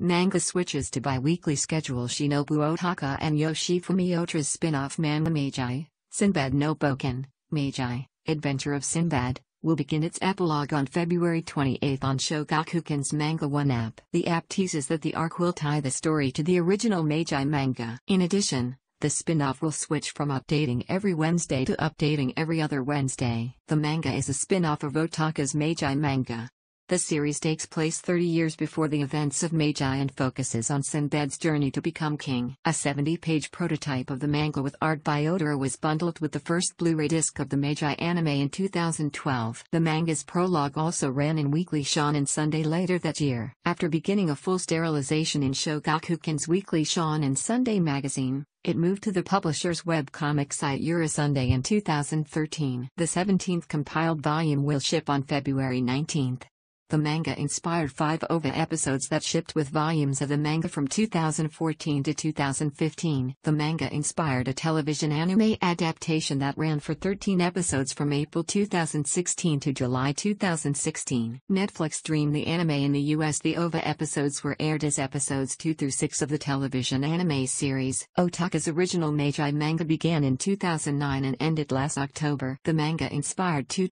Manga switches to bi-weekly schedule Shinobu Otaka and Yoshifumi Otra's spin-off manga Meiji, Sinbad no Boken, Meiji, Adventure of Sinbad, will begin its epilogue on February 28 on Shogakukan's Manga One app. The app teases that the arc will tie the story to the original Meiji manga. In addition, the spin-off will switch from updating every Wednesday to updating every other Wednesday. The manga is a spin-off of Otaka's Meiji manga. The series takes place 30 years before the events of Magi and focuses on Sinbad's journey to become king. A 70-page prototype of the manga with art by Odora was bundled with the first Blu-ray disc of the Magi anime in 2012. The manga's prologue also ran in Weekly Shonen Sunday later that year. After beginning a full sterilization in Shogakukan's Weekly Shonen Sunday magazine, it moved to the publisher's webcomic site Eurosunday in 2013. The 17th compiled volume will ship on February 19. The manga inspired five OVA episodes that shipped with volumes of the manga from 2014 to 2015. The manga inspired a television anime adaptation that ran for 13 episodes from April 2016 to July 2016. Netflix streamed the anime in the US. The OVA episodes were aired as episodes 2 through 6 of the television anime series. Otaka's original Meiji manga began in 2009 and ended last October. The manga inspired two